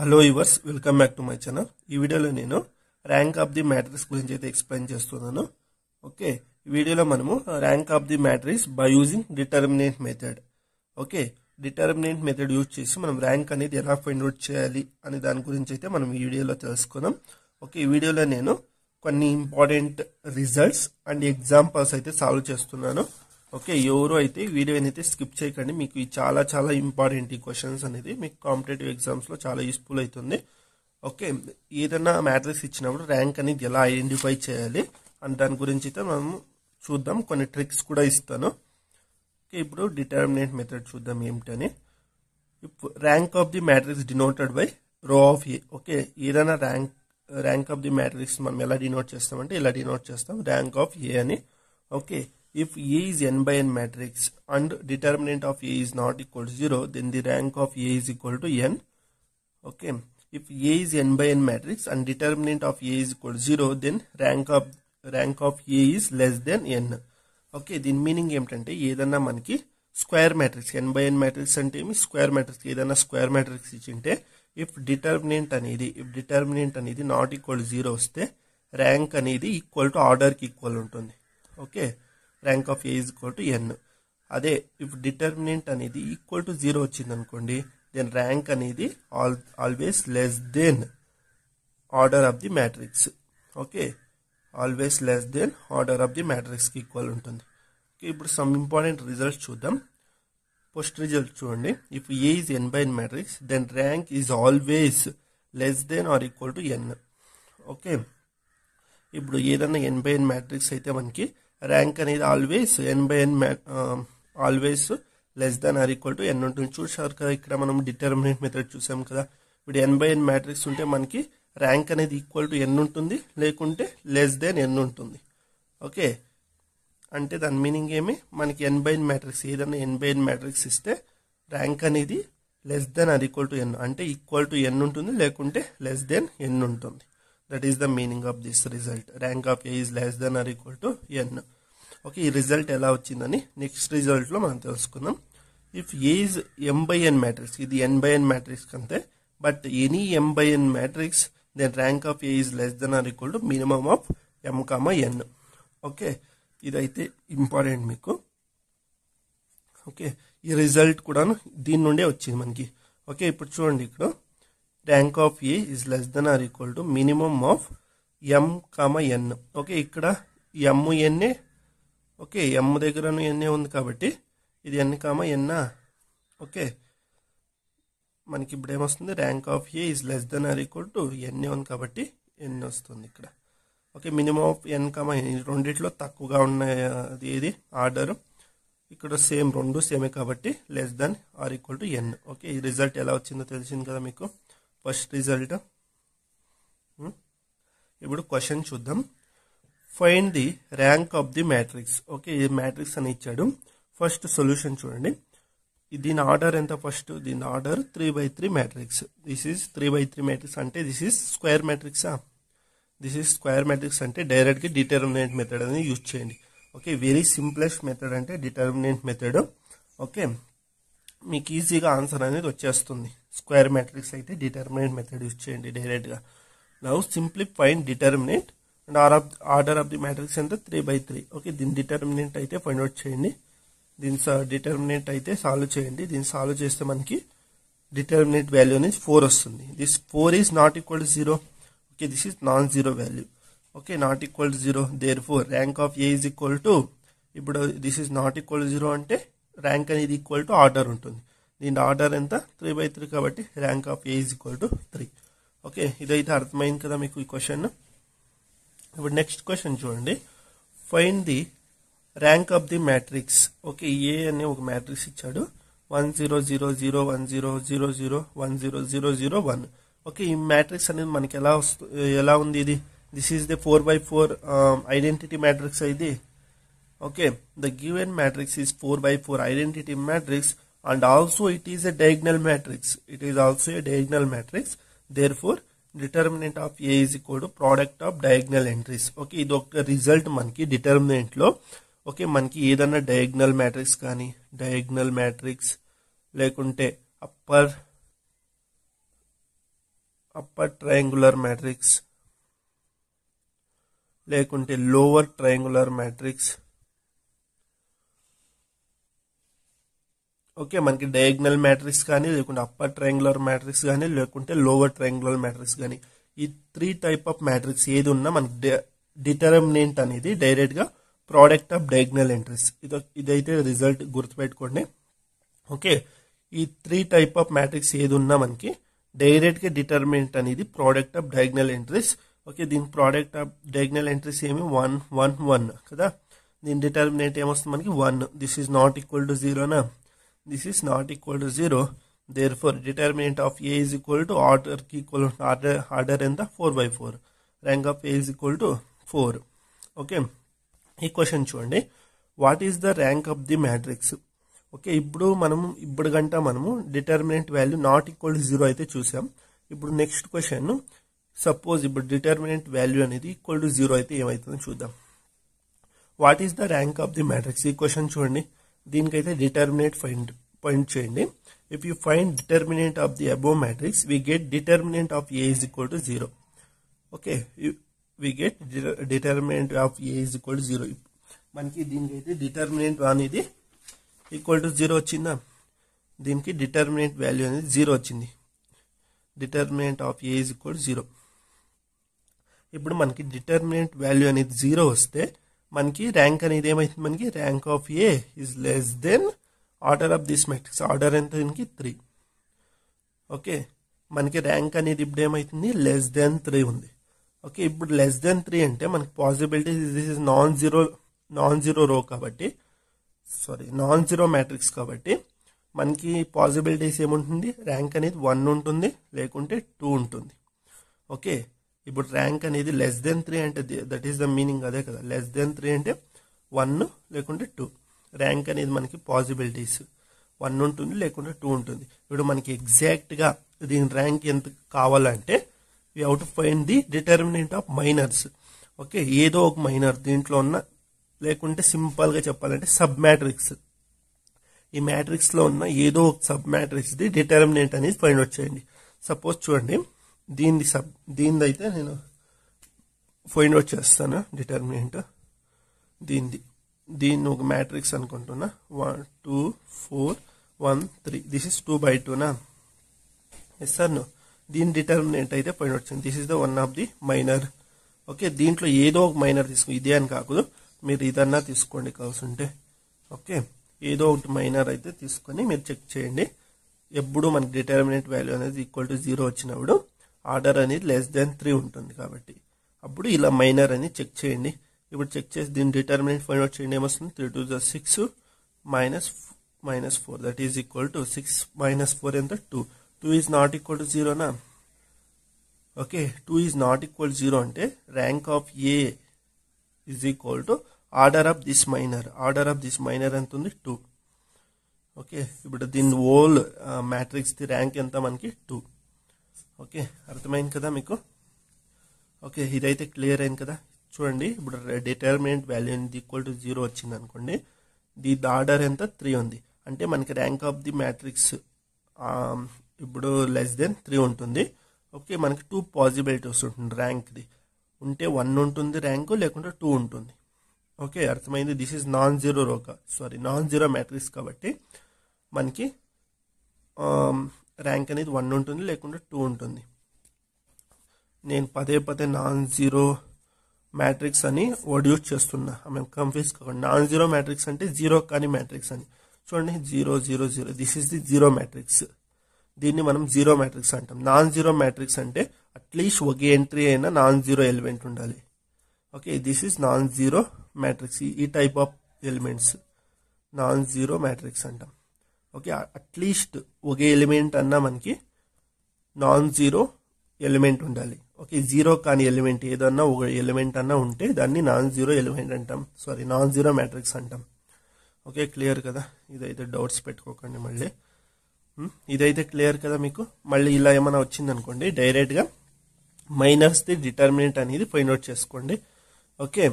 Hello yours welcome back to my channel ఈ వీడియోలో నేను ర్యాంక్ ఆఫ్ ది మ్యాట్రిక్స్ గురించి అయితే ఎక్స్ప్లెయిన్ చేస్తున్నాను ఓకే ఈ వీడియోలో మనము rank of the matrix by using determinant method okay determinant method use చేసి మనం ర్యాంక్ అనేది ఎలా ఫైండ్ అవుట్ చేయాలి అనే దాని గురించి అయితే మనం ఈ వీడియోలో తెలుసుకున్నాం ఓకే ఈ వీడియోలో నేను కొన్ని ఇంపార్టెంట్ రిజల్ట్స్ అండ్ ఎగ్జాంపుల్స్ అయితే సాల్వ్ చేస్తున్నాను ఓకే ఎవరు అయితే వీడియో అయితే స్కిప్ చేయకండి మీకు ఈ చాలా చాలా ఇంపార్టెంట్ ఈ క్వశ్చన్స్ అనేది మీకు కాంపిటేటివ్ ఎగ్జామ్స్లో చాలా యూస్ఫుల్ అవుతుంది ఓకే ఏదైనా మ్యాట్రిక్స్ ఇచ్చినప్పుడు ర్యాంక్ అనేది ఎలా ఐడెంటిఫై చేయాలి అని దాని గురించి అయితే మనం చూద్దాం కొన్ని ట్రిక్స్ కూడా ఇస్తాను ఓకే ఇప్పుడు డిటర్మినెంట్ మెథడ్ చూద్దాం ఏమిటని rank of the matrix denoted by rho of A okay ఏదైనా rank rank of the matrix మనం ఎలా డినోట్ చేస్తామంటే ఇలా డినోట్ చేస్తాం ర్యాంక్ ఆఫ్ ఏ అని okay If A is n by n matrix and determinant of A is not equal to 0, then the rank of A is equal to n. Okay. If A is n by n matrix and determinant of A is equal to 0, then rank of rank of A is less than n okay దీని meaning ఏమిటంటే ఏదన్నా మనకి square matrix n by N matrix అంటే ఏమి square matrix ఏదైనా square matrix ఇచ్చింటే if determinant అనేది if determinant అనేది నాట్ ఈక్వల్ జీరో వస్తే ర్యాంక్ అనేది ఈక్వల్ టు ఆర్డర్కి ఈక్వల్ ఉంటుంది okay rank of A is equal to n అదే ఇప్పుడు డిటర్మినెంట్ అనేది ఈక్వల్ టు జీరో వచ్చింది అనుకోండి దెన్ ర్యాంక్ అనేది all always less than order of the matrix okay always less than order of the మ్యాట్రిక్స్కి equal ఉంటుంది okay ఇప్పుడు some important results చూద్దాం పోస్ట్ రిజల్ట్ చూడండి if A is n by N matrix then rank is always less than or equal to n okay ఇప్పుడు ఏదైనా n by n matrix అయితే మనకి rank అనేది always n by n always less than or equal to n ఉంటుంది చూసారు కదా ఇక్కడ మనం డిటర్మినెంట్ మెథడ్ చూసాం కదా ఇప్పుడు ఎన్ బై ఎన్ మ్యాట్రిక్స్ ఉంటే మనకి ర్యాంక్ అనేది ఈక్వల్ టు ఎన్ ఉంటుంది లేకుంటే లెస్ దెన్ ఎన్ ఉంటుంది ఓకే అంటే దాని మీనింగ్ ఏమి మనకి ఎన్ బై ఎన్ మ్యాట్రిక్స్ ఏదైనా ఎన్ బై ఎన్ మ్యాట్రిక్స్ ఇస్తే ర్యాంక్ అనేది less than or equal to n అంటే ఈక్వల్ టు ఎన్ ఉంటుంది లేకుంటే లెస్ దెన్ ఎన్ ఉంటుంది that is the meaning of this result rank of A is less than or equal to n okay ఈ result ఎలా వచ్చిందని next రిజల్ట్లో మనం తెలుసుకుందాం if A is m by N matrix ఇది ఎన్ బై ఎన్ మ్యాట్రిక్స్ కంతే but any M by N matrix then rank of A is less than or equal to minimum of m comma n okay ఇదైతే important మీకు okay ఈ result కూడాను దీని నుండే వచ్చింది మనకి ఓకే ఇప్పుడు చూడండి ఇక్కడ rank e of A is less than or equal to minimum of m comma n okay ఇక్కడ ఎమ్ ఎన్ఏ ఓకే ఎమ్ దగ్గర ఎన్ఏ ఉంది కాబట్టి ఇది ఎన్ కామ ఎన్నా ఓకే మనకి ఇప్పుడు ఏమొస్తుంది rank of A is less than or equal to ఎన్ఏ ఉంది కాబట్టి ఎన్ వస్తుంది ఇక్కడ okay minimum of n comma రెండిట్లో తక్కువగా ఉన్న అది ఏది ఆర్డర్ ఇక్కడ సేమ్ రెండు సేమే కాబట్టి less than or equal to n okay ఈ రిజల్ట్ ఎలా వచ్చిందో తెలిసింది కదా మీకు ఫస్ట్ రిజల్ట్ hmm? ఇప్పుడు క్వశ్చన్ చూద్దాం find the rank of the matrix okay ఈ మ్యాట్రిక్స్ అని ఇచ్చాడు ఫస్ట్ సొల్యూషన్ చూడండి దీని ఆర్డర్ ఎంత ఫస్ట్ దీని order three by three matrix this is three by three matrix అంటే దిస్ ఈజ్ స్క్వేర్ మ్యాట్రిక్సా దిస్ ఈజ్ స్క్వేర్ మ్యాట్రిక్స్ అంటే డైరెక్ట్గా డిటర్మినెంట్ మెథడ్ అనేది యూజ్ చేయండి ఓకే వెరీ సింప్లెస్ట్ మెథడ్ అంటే డిటర్మినెంట్ మెథడ్ ఓకే మీకు ఈజీగా ఆన్సర్ అనేది వచ్చేస్తుంది స్క్వేర్ మ్యాట్రిక్స్ అయితే డిటర్మినెంట్ మెథడ్ యూస్ చేయండి డైరెక్ట్గా now simply find determinant and or of order of the matrix అంటే త్రీ బై త్రీ ఓకే దీని డిటర్మినెంట్ అయితే ఫైండ్ అవుట్ చేయండి దీని డిటర్మినెంట్ అయితే సాల్వ్ చేయండి దీన్ని సాల్వ్ చేస్తే మనకి డిటర్మినెంట్ వాల్యూ అనేది ఫోర్ వస్తుంది this four is not equal to zero okay this is non zero value okay not equal to zero therefore rank of A is equal to ఇప్పుడు this is not equal to zero అంటే rank అనేది equal to order ఉంటుంది దీని order ఎంత three by three కాబట్టి rank of A is equal to three okay ఇదైతే అర్థమైంది కదా మీకు ఈ క్వశ్చన్ ఇప్పుడు నెక్స్ట్ క్వశ్చన్ చూడండి find the rank of the matrix okay A అనే ఒక మ్యాట్రిక్స్ ఇచ్చాడు one zero zero zero one zero zero zero one zero zero zero one okay ఈ మ్యాట్రిక్స్ అనేది మనకి ఎలా వస్తు ఎలా ఉంది ఇది this is the four by four identity matrix ఇది okay the given matrix is four by four identity matrix and also it is a diagonal matrix it is also a diagonal matrix therefore determinant of A is equal to product of diagonal entries okay ఇది ఒక result మనకి determinant లో okay మనకి ఏదైనా diagonal matrix కానీ diagonal matrix లేకుంటే upper upper triangular matrix లేకుంటే lower triangular matrix okay మనకి డయాగ్నల్ మ్యాట్రిక్స్ కానీ లేకుంటే అప్పర్ ట్రయాంగులర్ మ్యాట్రిక్స్ కానీ లేకుంటే లోవర్ ట్రయాంగులర్ మ్యాట్రిక్స్ కానీ ఈ త్రీ టైప్ ఆఫ్ మ్యాట్రిక్స్ ఏది ఉన్నా మనకి డిటర్మినెంట్ అనేది డైరెక్ట్గా ప్రోడక్ట్ ఆఫ్ డయాగ్నల్ ఎంట్రీస్ ఇది ఇదైతే రిజల్ట్ గుర్తుపెట్టుకోండి ఓకే ఈ త్రీ టైప్ ఆఫ్ మ్యాట్రిక్స్ ఏది ఉన్నా మనకి డైరెక్ట్గా డిటర్మినెంట్ అనేది product of diagonal entries okay దీని ప్రోడక్ట్ ఆఫ్ డయాగ్నల్ ఎంట్రీస్ ఏమి వన్ వన్ వన్ కదా దీని డిటర్మినెంట్ ఏమొస్తుంది మనకి one this is not equal to జీరోనా this is not equal to 0 therefore determinant of A is equal to order equivalent order, order in the 4 by 4 rank of A is equal to 4 okay ఈ question చూడండి what is the rank of the matrix okay ఇప్పుడు మనము ఇప్పుడు గంట మనము determinant value not equal to zero అయితే చూసాం ఇప్పుడు నెక్స్ట్ క్వశ్చన్ సపోజ్ ఇప్పుడు డిటర్మినెంట్ వాల్యూ అనేది ఈక్వల్ టు జీరో అయితే ఏమవుతుందో చూద్దాం what is the rank of the matrix ఈ క్వశ్చన్ చూడండి దీనికైతే డిటర్మినేట్ ఫైండ్ పాయింట్ చేయండి if you find determinant of the above matrix we get determinant of A is equal to zero okay we get determinant of A is equal to zero మనకి దీనికైతే determinant అనేది equal to zero వచ్చిందా దీనికి determinant value అనేది zero వచ్చింది determinant of A is equal zero ఇప్పుడు మనకి determinant value అనేది జీరో వస్తే మనకి ర్యాంక్ అనేది ఏమైతుంది మనకి rank of A is less than order of this matrix order ఎంత దీనికి త్రీ ఓకే మనకి ర్యాంక్ అనేది ఇప్పుడు ఏమైతుంది లెస్ దెన్ త్రీ ఉంది ఓకే ఇప్పుడు లెస్ దెన్ త్రీ అంటే మనకి possibility this is non zero non zero row కాబట్టి సారీ నాన్ జీరో మ్యాట్రిక్స్ కాబట్టి మనకి పాసిబిలిటీస్ ఏముంటుంది ర్యాంక్ అనేది వన్ ఉంటుంది లేకుంటే టూ ఉంటుంది ఓకే ఇప్పుడు ర్యాంక్ అనేది లెస్ దెన్ త్రీ అంటే దట్ ఈస్ ద మీనింగ్ అదే కదా లెస్ దెన్ త్రీ అంటే వన్ లేకుంటే టూ ర్యాంక్ అనేది మనకి పాసిబిలిటీస్ వన్ ఉంటుంది లేకుంటే టూ ఉంటుంది ఇప్పుడు మనకి ఎగ్జాక్ట్గా దీని ర్యాంక్ ఎంత కావాలంటే we out fine find the determinant of minors okay ఏదో ఒక మైనర్ దీంట్లో ఉన్న లేకుంటే సింపుల్గా చెప్పాలంటే సబ్ మ్యాట్రిక్స్ ఈ మ్యాట్రిక్స్లో ఉన్న ఏదో ఒక సబ్ మ్యాట్రిక్స్ది డిటర్మినెంట్ అనేది ఫైండ్ అవుట్ చేయండి సపోజ్ చూడండి దీన్ని సబ్ దీనిది అయితే నేను ఫైండ్ అవుట్ చేస్తాను డిటర్మినెంట్ దీనిది దీన్ని ఒక మ్యాట్రిక్స్ అనుకుంటున్నా one two four one three this is two by టూనా ఎస్ సార్ నువ్వు దీని డిటర్మినెంట్ అయితే ఫైండ్ అవుట్ చేయండి this is the one of the minor okay దీంట్లో ఏదో ఒక మైనర్ తీసుకో ఇదే అని కాకూడదు మీరు ఇదన్నా తీసుకోండి కావాల్సి ఉంటే ఓకే ఏదో ఒకటి మైనర్ అయితే తీసుకొని మీరు చెక్ చేయండి ఎప్పుడు మనకి డిటర్మినెంట్ వాల్యూ అనేది ఈక్వల్ టు జీరో వచ్చినప్పుడు ఆర్డర్ అనేది లెస్ దెన్ త్రీ ఉంటుంది కాబట్టి అప్పుడు ఇలా మైనర్ అని చెక్ చేయండి ఇప్పుడు చెక్ చేసి దీని డిటర్మినెంట్ ఫైండ్ అవుట్ చేయండి ఏమొస్తుంది three two zero six minus minus four that is equal to six minus four ఎంత two two is not equal to జీరోనా okay two is not equal zero అంటే rank of A is equal to order of this minor order of this minor ఎంత ఉంది two okay ఇప్పుడు దీని matrix uh, the rank ఎంత మనకి two okay అర్థమైంది కదా మీకు ఓకే ఇదైతే క్లియర్ అయింది కదా చూడండి ఇప్పుడు డిటర్మినెంట్ వాల్యూ అనేది ఈక్వల్ టు జీరో వచ్చింది అనుకోండి ది ఆర్డర్ ఎంత త్రీ ఉంది అంటే మనకి ర్యాంక్ ఆఫ్ ది మ్యాట్రిక్స్ ఇప్పుడు లెస్ దెన్ త్రీ ఉంటుంది ఓకే మనకి టూ పాజిబిలిటీస్ ఉంటుంది ర్యాంక్ది ఉంటే వన్ ఉంటుంది ర్యాంకు లేకుంటే టూ ఉంటుంది ఓకే అర్థమైంది దిస్ ఈజ్ నాన్ జీరో రోకా సారీ నాన్ జీరో మ్యాట్రిక్స్ కాబట్టి మనకి um, ర్యాంక్ అనేది వన్ ఉంటుంది లేకుంటే టూ ఉంటుంది నేను పదే పదే నాన్ జీరో మ్యాట్రిక్స్ అని ఒడ్యూస్ చేస్తున్నా మేము కన్ఫ్యూజ్ కాకుండా నాన్ జీరో మ్యాట్రిక్స్ అంటే జీరో కాని మ్యాట్రిక్స్ అని చూడండి zero zero zero this is the zero matrix దీన్ని మనం జీరో మ్యాట్రిక్స్ అంటాం నాన్ జీరో మ్యాట్రిక్స్ అంటే అట్లీస్ట్ ఒక ఎంట్రీ అయినా నాన్ జీరో ఎలిమెంట్ ఉండాలి okay this is non zero matrix ఈ type of elements non zero matrix అంటాం ఓకే అట్లీస్ట్ ఒకే ఎలిమెంట్ అన్నా మనకి నాన్ జీరో ఎలిమెంట్ ఉండాలి ఓకే జీరో కాని ఎలిమెంట్ ఏదన్నా ఒక ఎలిమెంట్ అన్నా ఉంటే దాన్ని నాన్ జీరో ఎలిమెంట్ అంటాం సారీ నాన్ జీరో మ్యాట్రిక్స్ అంటాం ఓకే క్లియర్ కదా ఇదైతే డౌట్స్ పెట్టుకోకండి మళ్ళీ hmm, ఇదైతే క్లియర్ కదా మీకు మళ్ళీ ఇలా ఏమైనా వచ్చిందనుకోండి డైరెక్ట్గా మైనస్ ది డిటర్మినెంట్ అనేది ఫైండ్ అవుట్ చేసుకోండి ఓకే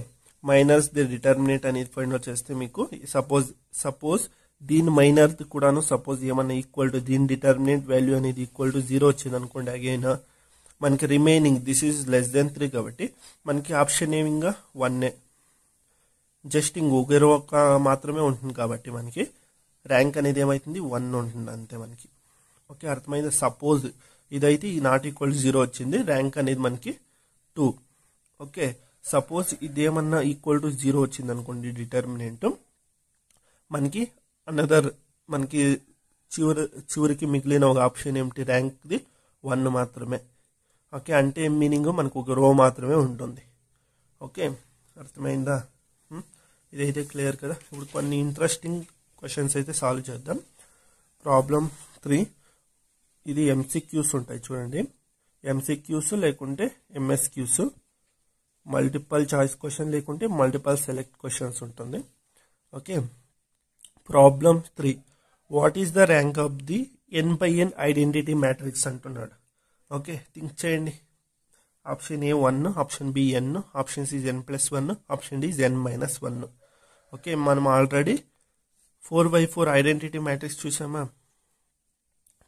మైనస్ ది డిటర్మినెంట్ అనేది ఫైండ్ అవుట్ చేస్తే మీకు సపోజ్ సపోజ్ దీని మైనర్ కూడాను సపోజ్ ఏమన్నా ఈక్వల్ టు దీని డిటర్మినెంట్ వాల్యూ అనేది ఈక్వల్ టు జీరో వచ్చింది అనుకోండి అగైన్ మనకి remaining this is less than three కాబట్టి మనకి ఆప్షన్ ఏమిగా వన్నే జస్ట్ ఇంకొకరు ఒక మాత్రమే ఉంటుంది కాబట్టి మనకి ర్యాంక్ అనేది ఏమైతుంది వన్ ఉంటుంది అంతే మనకి ఓకే అర్థమైంది సపోజ్ ఇదైతే ఈ నాట్ ఈక్వల్ జీరో వచ్చింది ర్యాంక్ అనేది మనకి టూ ఓకే సపోజ్ ఇదేమన్నా ఈక్వల్ టు జీరో వచ్చింది అనుకోండి డిటర్మినెంట్ మనకి అనదర్ మనకి చివరి చివరికి మిగిలిన ఒక ఆప్షన్ ఏమిటి ర్యాంక్ది వన్ మాత్రమే ఓకే అంటే మీనింగ్ మనకు ఒక రో మాత్రమే ఉంటుంది ఓకే అర్థమైందా hmm? ఇదైతే క్లియర్ కదా ఇప్పుడు కొన్ని ఇంట్రెస్టింగ్ క్వశ్చన్స్ అయితే సాల్వ్ చేద్దాం ప్రాబ్లం త్రీ ఇది ఎంసీక్యూస్ ఉంటాయి చూడండి ఎంసీక్యూస్ లేకుంటే ఎంఎస్క్యూస్ మల్టిపల్ చాయిస్ క్వశ్చన్ లేకుంటే మల్టిపల్ సెలెక్ట్ క్వశ్చన్స్ ఉంటుంది okay problem three what is the rank of the n by n identity matrix అంటున్నాడు ఓకే థింక్ చేయండి option A one option B n option C n plus one option D n minus one okay మనం already four by four identity matrix చూసామా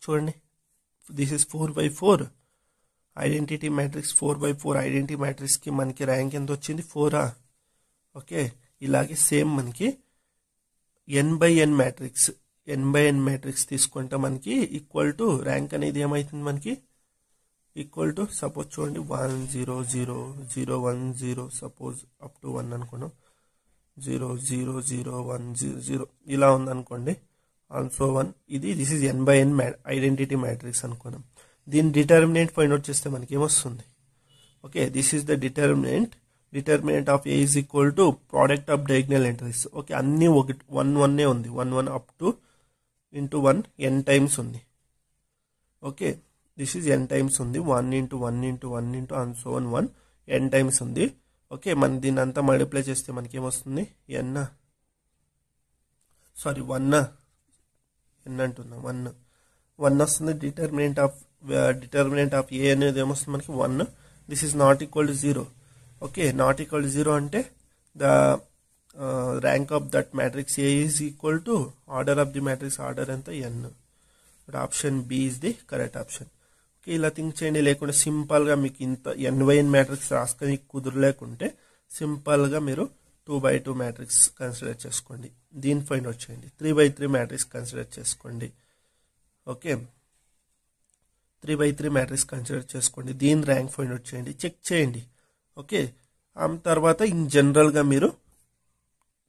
చూడండి this is four by four identity matrix four by four identity మ్యాట్రిక్స్కి మనకి rank ఎంత వచ్చింది ఫోరా okay ఇలాగే same మనకి n by N matrix n by N matrix తీసుకుంటే మనకి ఈక్వల్ టు ర్యాంక్ అనేది ఏమవుతుంది మనకి ఈక్వల్ టు సపోజ్ చూడండి one zero zero zero one zero suppose up to one అనుకున్నాం zero zero zero one zero zero ఇలా ఉందనుకోండి ఆల్సో వన్ ఇది this is n by n identity matrix అనుకున్నాం దీని డిటర్మినెంట్ ఫైండ్ అవుట్ చేస్తే మనకి ఏమొస్తుంది okay this is the determinant determinant of A is equal to product of diagonal entries okay అన్నీ ఒకటి వన్ వన్నే ఉంది one one up to into one n times ఉంది okay this is n times ఉంది one into one into one into and so one one n times ఉంది okay మన దీని అంతా మల్టిప్లై చేస్తే uh, మనకి ఏమొస్తుంది ఎన్ సారీ వన్ ఎన్ అంటున్నా వన్ వన్ వస్తుంది determinant of determinant of A అనేది ఏమొస్తుంది మనకి one this is not equal to zero okay not equal zero అంటే the rank of that matrix A is equal to order of the matrix order ఎంత n but option B is the correct option okay ఇలా think చేయండి లేకుంటే సింపుల్గా మీకు ఇంత ఎన్ ఎన్వైఎన్ matrix రాసుకొని కుదరలేకుంటే సింపుల్గా మీరు two by two matrix consider చేసుకోండి దీని ఫైన్ వచ్చేయండి three by three matrix consider చేసుకోండి okay three by three matrix consider చేసుకోండి దీని ర్యాంక్ ఫైన్ వచ్చేయండి చెక్ చేయండి ఓకే ఆ తర్వాత ఇన్ జనరల్గా మీరు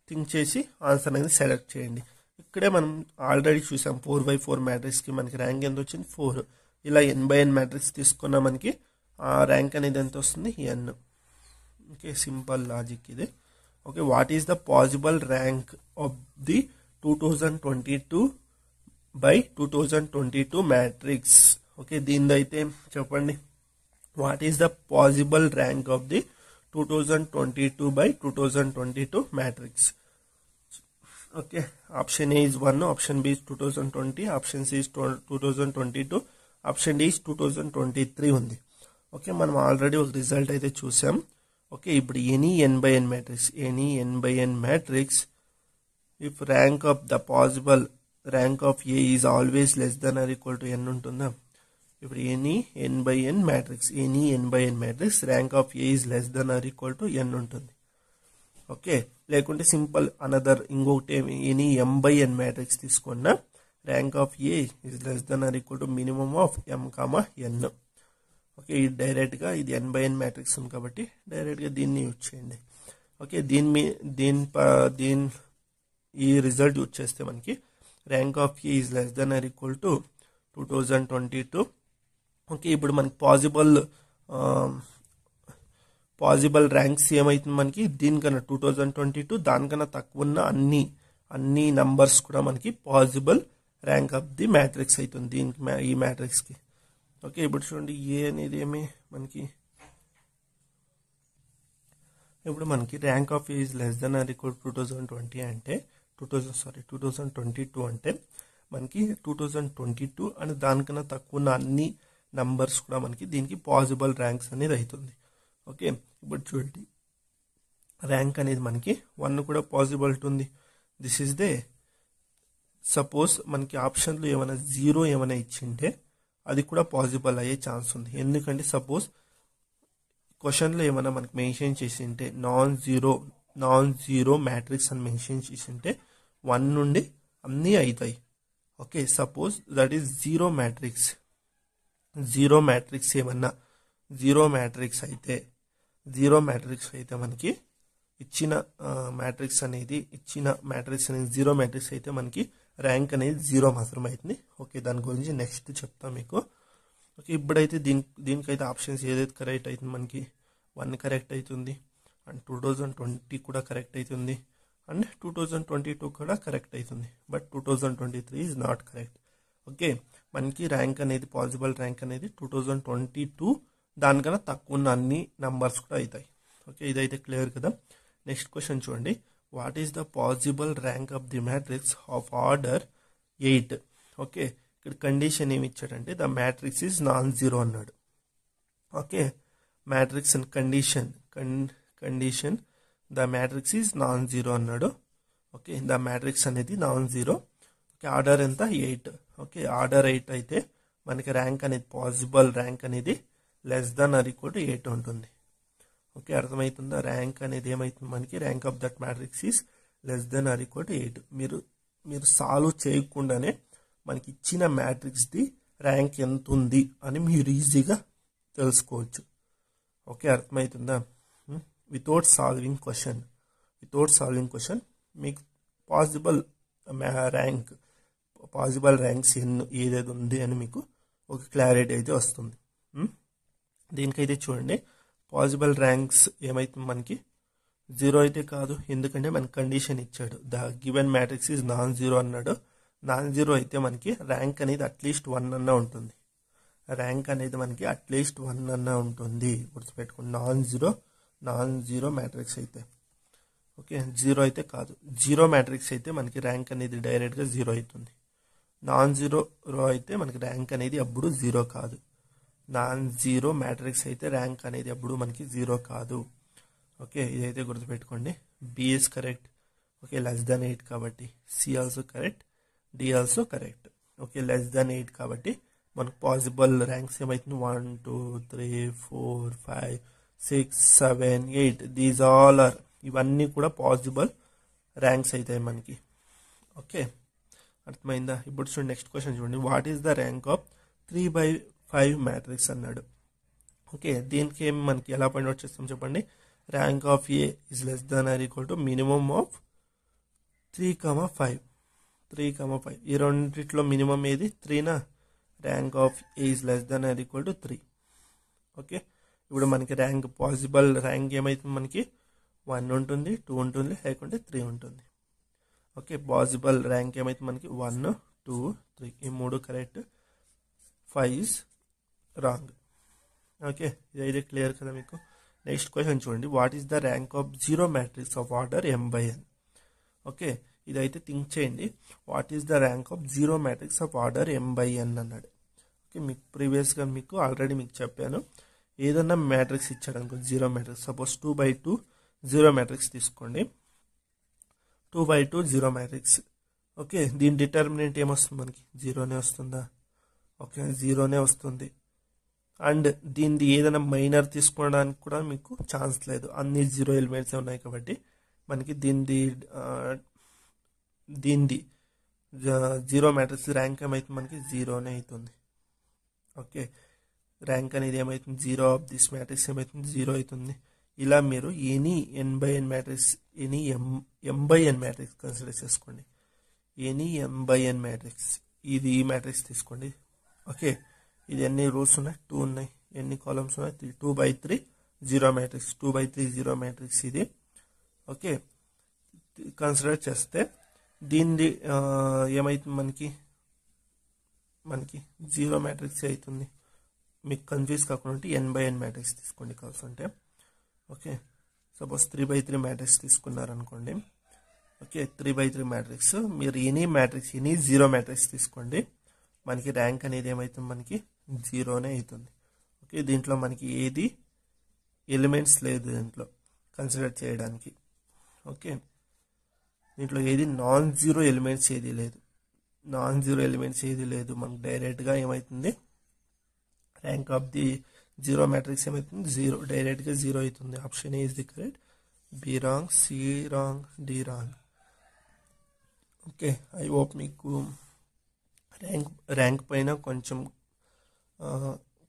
థింక్ చేసి ఆన్సర్ అనేది సెలెక్ట్ చేయండి ఇక్కడే మనం ఆల్రెడీ చూసాం ఫోర్ బై ఫోర్ మ్యాట్రిక్స్కి మనకి ర్యాంక్ ఎంత వచ్చింది ఫోర్ ఇలా ఎన్ బై ఎన్ మ్యాట్రిక్స్ తీసుకున్న మనకి ఆ ర్యాంక్ అనేది ఎంత వస్తుంది ఎన్ ఓకే సింపుల్ లాజిక్ ఇది okay what is the possible rank of the two thousand twenty two by two thousand twenty two matrix okay దీనిదైతే చెప్పండి what is the possible rank of the 2022 by 2022 matrix okay option a is 1 option b is 2020 option c is 2022 two thousand twenty three ఉంది okay మనం already ఒక result అయితే చూసాం okay ఇప్పుడు any N by N matrix any N by N matrix if rank of the possible rank of A is always less than or equal to n ఉంటుందా ఇప్పుడు any N by N matrix any N by N matrix rank of A is less than or equal to n ఉంటుంది okay లేకుంటే simple another ఇంకొకటి any M by N matrix తీసుకున్న rank of A is less than or equal to minimum of m comma n okay ఇది డైరెక్ట్గా ఇది n by n matrix ఉంది కాబట్టి డైరెక్ట్గా దీన్ని యూజ్ చేయండి ఓకే దీని మీ దీని దీని ఈ రిజల్ట్ యూజ్ చేస్తే మనకి rank of A is less than or equal to two thousand twenty two okay अबड़ मनक पॉसिबल अह पॉसिबल रैंक्स इमैयती मनकी دینకన 2022 దాన్కన తక్కు ఉన్న అన్ని అన్ని నంబర్స్ కూడా మనకి possible rank of the matrix ఐతుంది దీన్ని ఈ మ్యాట్రిక్స్ కి ఓకే ఇప్పుడు చూడండి ఏ అనేది ఏమే మనకి ఇప్పుడు మనకి rank of is less than or equal to 2020 అంటే 2000 సారీ 2022 అంటే మనకి 2022 and దాన్కన తక్కు ఉన్న అన్ని నంబర్స్ కూడా మనకి దీనికి పాసిబుల్ ర్యాంక్స్ అనేది అవుతుంది ఓకే ఇప్పుడు చూడండి ర్యాంక్ అనేది మనకి వన్ కూడా పాసిబిలిటీ ఉంది దిస్ ఈజ్ దే సపోజ్ మనకి ఆప్షన్లు ఏమైనా జీరో ఏమైనా ఇచ్చింటే అది కూడా పాసిబుల్ అయ్యే ఛాన్స్ ఉంది ఎందుకంటే సపోజ్ క్వశ్చన్లో ఏమైనా మనకి మెన్షన్ చేసింటే non zero non zero matrix అని మెన్షన్ చేసింటే వన్ నుండి అన్నీ అవుతాయి okay suppose that is zero matrix zero matrix ఏమన్నా జీరో మ్యాట్రిక్స్ అయితే జీరో మ్యాట్రిక్స్ అయితే మనకి ఇచ్చిన మ్యాట్రిక్స్ అనేది ఇచ్చిన మ్యాట్రిక్స్ అనేది జీరో మ్యాట్రిక్స్ అయితే మనకి ర్యాంక్ అనేది జీరో మాత్రం అవుతుంది ఓకే దాని గురించి నెక్స్ట్ చెప్తాం మీకు ఓకే ఇప్పుడైతే దీని దీనికైతే ఆప్షన్స్ ఏదైతే కరెక్ట్ అవుతుంది మనకి వన్ కరెక్ట్ అవుతుంది అండ్ టూ థౌజండ్ ట్వంటీ కూడా కరెక్ట్ అవుతుంది and two thousand twenty two కూడా కరెక్ట్ అవుతుంది but two thousand twenty three is not correct okay మనకి ర్యాంక్ అనేది పాసిబుల్ ర్యాంక్ అనేది టూ థౌజండ్ ట్వంటీ టూ దానికన్నా తక్కువ ఉన్న అన్ని నంబర్స్ కూడా అవుతాయి ఓకే ఇదైతే క్లియర్ కదా నెక్స్ట్ క్వశ్చన్ చూడండి what is the possible rank of the matrix of order eight okay ఇక్కడ కండిషన్ ఏమి ఇచ్చాడంటే the matrix is non zero అన్నాడు okay matrix and condition condition the matrix is non zero అన్నాడు okay the matrix అనేది non zero okay order ఎంత eight okay order eight అయితే మనకి rank అనేది పాసిబుల్ ర్యాంక్ అనేది less than or equal to eight ఉంటుంది okay అర్థమవుతుందా rank అనేది ఏమవుతుంది మనకి rank of that matrix is less than or equal to eight మీరు మీరు సాల్వ్ చేయకుండానే మనకి ఇచ్చిన మ్యాట్రిక్స్ది ర్యాంక్ ఎంత ఉంది అని మీరు ఈజీగా తెలుసుకోవచ్చు ఓకే అర్థమవుతుందా without solving question without solving question మీకు పాసిబుల్ ర్యాంక్ పాసిబుల్ ర్యాంక్స్ ఎన్నో ఏదేది ఉంది అని మీకు ఒక క్లారిటీ అయితే వస్తుంది దీనికైతే చూడండి పాసిబుల్ ర్యాంక్స్ ఏమైతుంది మనకి జీరో అయితే కాదు ఎందుకంటే మనకి కండిషన్ ఇచ్చాడు the given matrix is non zero అన్నాడు నాన్ జీరో అయితే మనకి ర్యాంక్ అనేది అట్లీస్ట్ వన్ అన్న ఉంటుంది ర్యాంక్ అనేది మనకి అట్లీస్ట్ వన్ అన్న ఉంటుంది గుర్తుపెట్టుకోండి non zero non zero matrix అయితే ఓకే జీరో అయితే కాదు జీరో మ్యాట్రిక్స్ అయితే మనకి ర్యాంక్ అనేది డైరెక్ట్గా జీరో అవుతుంది నాన్ జీరో రో అయితే మనకి ర్యాంక్ అనేది అప్పుడు జీరో కాదు నాన్ జీరో మ్యాట్రిక్స్ అయితే ర్యాంక్ అనేది అప్పుడు మనకి జీరో కాదు ఓకే ఇదైతే గుర్తుపెట్టుకోండి B's correct okay less than eight కాబట్టి C also correct D also correct okay less than eight కాబట్టి మనకు పాసిబుల్ ర్యాంక్స్ ఏమైతుంది one two three four five six seven eight these all are ఇవన్నీ కూడా possible ranks అవుతాయి మనకి okay అర్థమైందా ఇప్పుడు చూడండి నెక్స్ట్ క్వశ్చన్ చూడండి what is the rank of three by five matrix అన్నాడు ఓకే దీనికి ఏమి మనకి ఎలా పాయింట్ అవుట్ చేస్తాం చెప్పండి rank of A is less than or equal to minimum of three comma five three comma five ఈ రెండిట్లో మినిమం ఏది త్రీనా rank of A is less than or equal to three okay ఇప్పుడు మనకి rank possible rank ఏమైతుంది మనకి one ఉంటుంది two ఉంటుంది లేకుంటే త్రీ ఉంటుంది ఓకే పాసిబుల్ ర్యాంక్ ఏమైతే మనకి వన్ టూ త్రీ ఈ మూడు correct five is wrong okay ఇదైతే క్లియర్ కదా మీకు నెక్స్ట్ క్వశ్చన్ చూడండి what is the rank of zero matrix of order M by N okay ఇదైతే థింక్ చేయండి what is the rank of zero matrix of order M by N అన్నాడు okay మీకు ప్రీవియస్గా మీకు ఆల్రెడీ మీకు చెప్పాను ఏదన్నా మ్యాట్రిక్స్ ఇచ్చాడు అనుకో zero matrix suppose two by two zero matrix తీసుకోండి two by two zero matrix okay దీని డిటర్మినెంట్ ఏమొస్తుంది మనకి జీరోనే వస్తుందా ఓకే జీరోనే వస్తుంది అండ్ దీనిది ఏదైనా మైనర్ తీసుకోవడానికి కూడా మీకు ఛాన్స్ లేదు అన్ని జీరో ఎలిమెంట్సే ఉన్నాయి కాబట్టి మనకి దీనిది దీనిది జీరో మ్యాట్రిక్స్ ర్యాంక్ ఏమైతుంది మనకి జీరోనే అవుతుంది ఓకే ర్యాంక్ అనేది ఏమవుతుంది జీరో ఆఫ్ దిస్ మ్యాట్రిక్స్ ఏమవుతుంది జీరో అవుతుంది ఇలా మీరు any N by N matrix any M M by N matrix consider చేసుకోండి any M by N matrix ఇది ఈ మ్యాట్రిక్స్ తీసుకోండి ఓకే ఇది ఎన్ని రూల్స్ ఉన్నాయి టూ ఉన్నాయి ఎన్ని కాలమ్స్ ఉన్నాయి three two by three zero matrix two by three zero matrix ఇది ఓకే కన్సిడర్ చేస్తే దీన్ని ఏమవుతుంది మనకి మనకి జీరో మ్యాట్రిక్స్ అవుతుంది మీకు కన్ఫ్యూజ్ కాకుండా ఎన్ బై ఎన్ మ్యాట్రిక్స్ తీసుకోండి కావాల్సి ఉంటే okay suppose three by three matrix తీసుకున్నారనుకోండి okay three by three matrix మీరు any matrix any zero matrix తీసుకోండి మనకి ర్యాంక్ అనేది ఏమవుతుంది మనకి జీరోనే అవుతుంది ఓకే దీంట్లో మనకి ఏది ఎలిమెంట్స్ లేదు దీంట్లో కన్సిడర్ చేయడానికి ఓకే దీంట్లో ఏది నాన్ జీరో ఎలిమెంట్స్ ఏది లేదు నాన్ జీరో ఎలిమెంట్స్ ఏది లేదు మనకు డైరెక్ట్గా ఏమవుతుంది rank of the zero matrix ఏమవుతుంది జీరో డైరెక్ట్గా జీరో అవుతుంది option A is the correct B wrong C wrong D wrong okay I hope మీకు ర్యాంక్ ర్యాంక్ పైన కొంచెం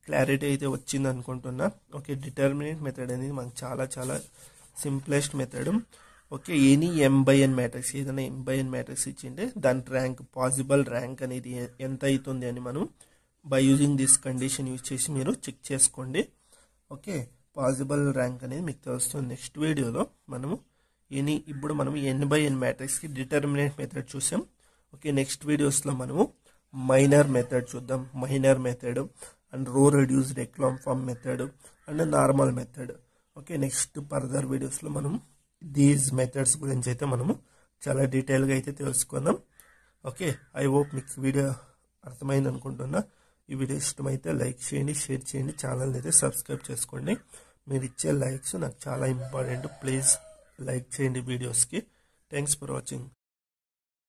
క్లారిటీ అయితే వచ్చింది అనుకుంటున్నా ఓకే డిటర్మినెంట్ మెథడ్ అనేది మనకు చాలా చాలా simplest method okay any M by N matrix ఏదైనా ఎం బై ఎన్ మ్యాట్రిక్స్ ఇచ్చింటే దాని ర్యాంక్ పాసిబుల్ ర్యాంక్ అనేది ఎంత అవుతుంది అని మనం by using this condition use చేసి మీరు చెక్ చేసుకోండి ఓకే పాసిబుల్ ర్యాంక్ అనేది మీకు తెలుస్తుంది నెక్స్ట్ వీడియోలో మనము ఎనీ ఇప్పుడు మనం ఎన్ బై ఎన్ మ్యాట్రిక్స్కి డిటర్మినెంట్ మెథడ్ చూసాం ఓకే నెక్స్ట్ వీడియోస్లో మనము మైనర్ మెథడ్ చూద్దాం minor method and row reduced echelon form method and normal method okay next further వీడియోస్లో మనం దీస్ మెథడ్స్ గురించి అయితే మనము చాలా డీటెయిల్గా అయితే తెలుసుకుందాం ఓకే ఐ హోప్ మీకు వీడియో అర్థమైంది అనుకుంటున్నా ఈ వీడియో ఇష్టమైతే లైక్ చేయండి షేర్ చేయండి ఛానల్ని అయితే సబ్స్క్రైబ్ చేసుకోండి మీరు ఇచ్చే లైక్స్ నాకు చాలా ఇంపార్టెంట్ ప్లీజ్ లైక్ చేయండి వీడియోస్కి థ్యాంక్స్ ఫర్ వాచింగ్